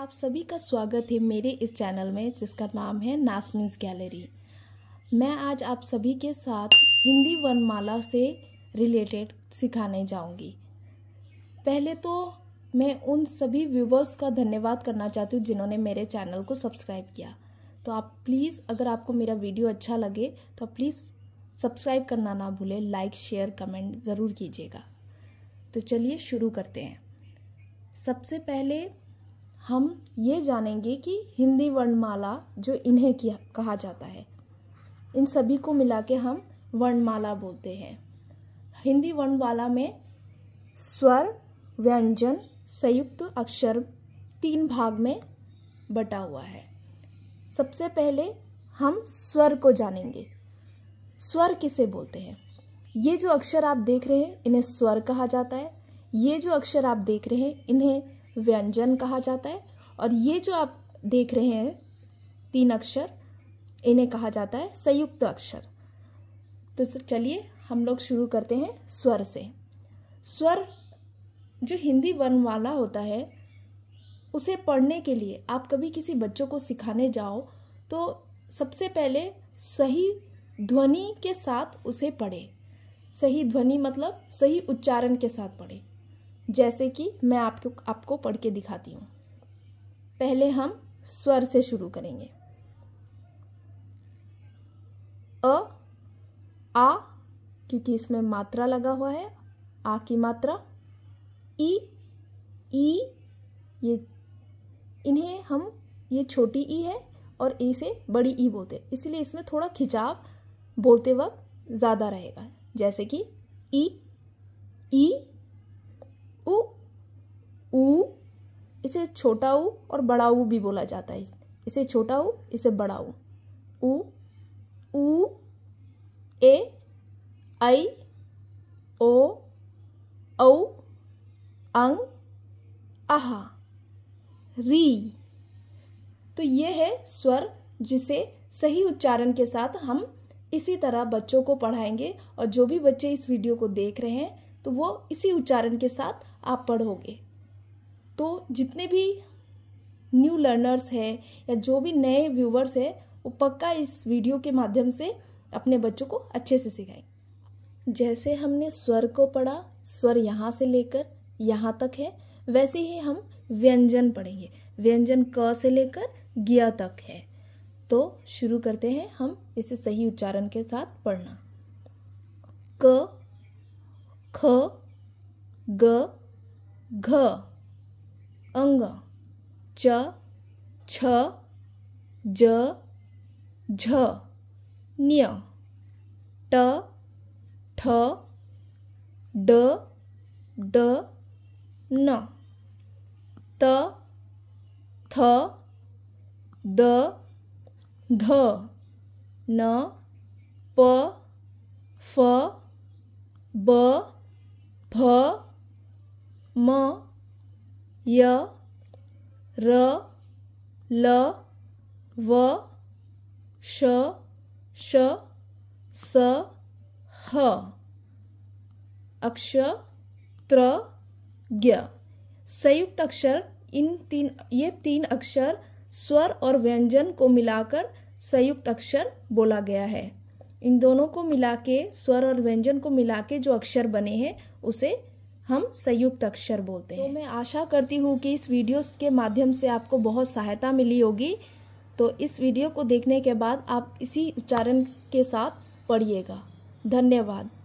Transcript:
आप सभी का स्वागत है मेरे इस चैनल में जिसका नाम है नासमिन्स गैलरी मैं आज आप सभी के साथ हिंदी वनमाला से रिलेटेड सिखाने जाऊंगी पहले तो मैं उन सभी व्यूवर्स का धन्यवाद करना चाहती हूँ जिन्होंने मेरे चैनल को सब्सक्राइब किया तो आप प्लीज़ अगर आपको मेरा वीडियो अच्छा लगे तो आप प्लीज़ सब्सक्राइब करना ना भूलें लाइक शेयर कमेंट ज़रूर कीजिएगा तो चलिए शुरू करते हैं सबसे पहले हम ये जानेंगे कि हिंदी वर्णमाला जो इन्हें किया कहा जाता है इन सभी को मिला के हम वर्णमाला बोलते हैं हिंदी वर्णमाला में स्वर व्यंजन संयुक्त अक्षर तीन भाग में बटा हुआ है सबसे पहले हम स्वर को जानेंगे स्वर किसे बोलते हैं ये जो अक्षर आप देख रहे हैं इन्हें स्वर कहा जाता है ये जो अक्षर आप देख रहे हैं इन्हें व्यंजन कहा जाता है और ये जो आप देख रहे हैं तीन अक्षर इन्हें कहा जाता है संयुक्त अक्षर तो चलिए हम लोग शुरू करते हैं स्वर से स्वर जो हिंदी वर्णमाला होता है उसे पढ़ने के लिए आप कभी किसी बच्चों को सिखाने जाओ तो सबसे पहले सही ध्वनि के साथ उसे पढ़े सही ध्वनि मतलब सही उच्चारण के साथ पढ़े जैसे कि मैं आपको आपको पढ़ के दिखाती हूँ पहले हम स्वर से शुरू करेंगे अ आ क्योंकि इसमें मात्रा लगा हुआ है आ की मात्रा ई ई ये इन्हें हम ये छोटी ई है और ई से बड़ी ई बोलते हैं इसलिए इसमें थोड़ा खिंचाव बोलते वक्त ज़्यादा रहेगा जैसे कि ई ई उ उ इसे छोटा उ और बड़ा उ भी बोला जाता है इसे छोटा उ इसे बड़ा उ उ ए आई ओ औ अंग आहा री तो ये है स्वर जिसे सही उच्चारण के साथ हम इसी तरह बच्चों को पढ़ाएंगे और जो भी बच्चे इस वीडियो को देख रहे हैं तो वो इसी उच्चारण के साथ आप पढ़ोगे तो जितने भी न्यू लर्नर्स है या जो भी नए व्यूवर्स है वो पक्का इस वीडियो के माध्यम से अपने बच्चों को अच्छे से सिखाए जैसे हमने स्वर को पढ़ा स्वर यहाँ से लेकर यहाँ तक है वैसे ही हम व्यंजन पढ़ेंगे व्यंजन क से लेकर ज्ञ तक है तो शुरू करते हैं हम इसे सही उच्चारण के साथ पढ़ना क ख ग घ अंग च छ ज झ न्य ट ठ ड ड न त थ द ध न प फ ब भ म य र ल व श श स ह अक्ष त्र ज्ञ संयुक्त अक्षर इन तीन ये तीन अक्षर स्वर और व्यंजन को मिलाकर संयुक्त अक्षर बोला गया है इन दोनों को मिला के स्वर और व्यंजन को मिला के जो अक्षर बने हैं उसे हम संयुक्त अक्षर बोलते तो हैं तो मैं आशा करती हूँ कि इस वीडियो के माध्यम से आपको बहुत सहायता मिली होगी तो इस वीडियो को देखने के बाद आप इसी उच्चारण के साथ पढ़िएगा धन्यवाद